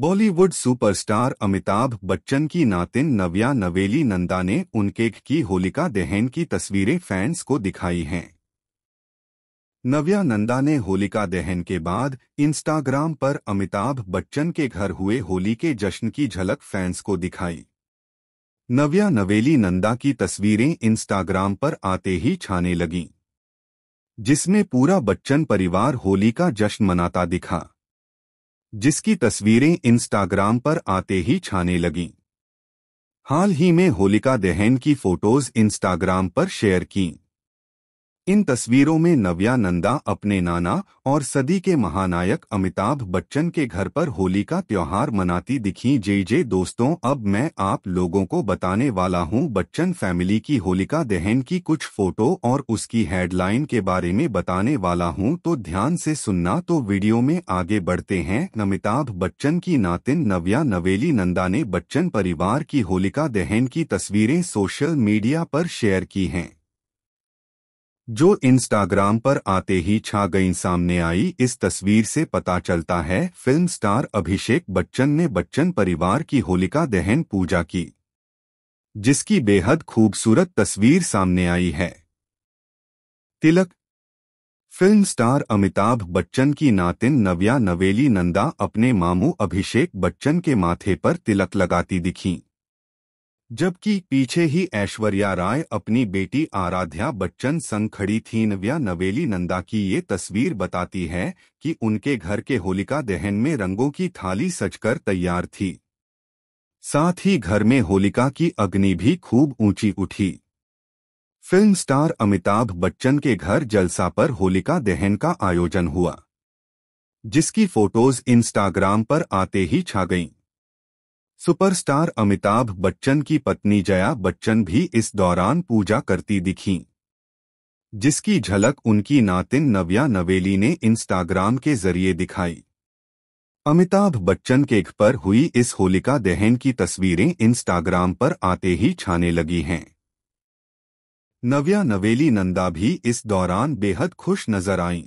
Bollywood superstar Amitabh Bachchan की नातिन नव्या नवेली नंदा ने उनके की होलिका दहन की तस्वीरें फैंस को दिखाई हैं नव्या नंदा ने होलिका दहन के बाद इंस्टाग्राम पर अमिताभ बच्चन के घर हुए होली के जश्न की झलक फैंस को दिखाई नव्या नवेली नंदा की तस्वीरें इंस्टाग्राम पर आते ही छाने लगीं जिसमें पूरा बच्चन परिवार होली का जश्न मनाता दिखा जिसकी तस्वीरें इंस्टाग्राम पर आते ही छाने लगीं हाल ही में होलिका दहन की फोटोज इंस्टाग्राम पर शेयर कीं इन तस्वीरों में नव्या नंदा अपने नाना और सदी के महानायक अमिताभ बच्चन के घर पर होली का त्योहार मनाती दिखी जय जय दोस्तों अब मैं आप लोगों को बताने वाला हूं बच्चन फैमिली की होलिका दहन की कुछ फोटो और उसकी हेडलाइन के बारे में बताने वाला हूं तो ध्यान से सुनना तो वीडियो में आगे बढ़ते हैं अमिताभ बच्चन की नातिन नव्या नवेली नंदा ने बच्चन परिवार की होलिका दहन की तस्वीरें सोशल मीडिया पर शेयर की है जो इंस्टाग्राम पर आते ही छा गई सामने आई इस तस्वीर से पता चलता है फिल्म स्टार अभिषेक बच्चन ने बच्चन परिवार की होलिका दहन पूजा की जिसकी बेहद खूबसूरत तस्वीर सामने आई है तिलक फिल्म स्टार अमिताभ बच्चन की नातिन नव्या नवेली नंदा अपने मामू अभिषेक बच्चन के माथे पर तिलक लगाती दिखीं जबकि पीछे ही ऐश्वर्या राय अपनी बेटी आराध्या बच्चन संग खड़ी थी नव्या नवेली नंदा की ये तस्वीर बताती है कि उनके घर के होलिका दहन में रंगों की थाली सजकर तैयार थी साथ ही घर में होलिका की अग्नि भी खूब ऊंची उठी फिल्म स्टार अमिताभ बच्चन के घर जलसा पर होलिका दहन का आयोजन हुआ जिसकी फोटोज इंस्टाग्राम पर आते ही छा गईं सुपरस्टार अमिताभ बच्चन की पत्नी जया बच्चन भी इस दौरान पूजा करती दिखीं जिसकी झलक उनकी नातिन नव्या नवेली ने इंस्टाग्राम के जरिए दिखाई अमिताभ बच्चन घर पर हुई इस होलिका दहन की तस्वीरें इंस्टाग्राम पर आते ही छाने लगी हैं नव्या नवेली नंदा भी इस दौरान बेहद खुश नजर आईं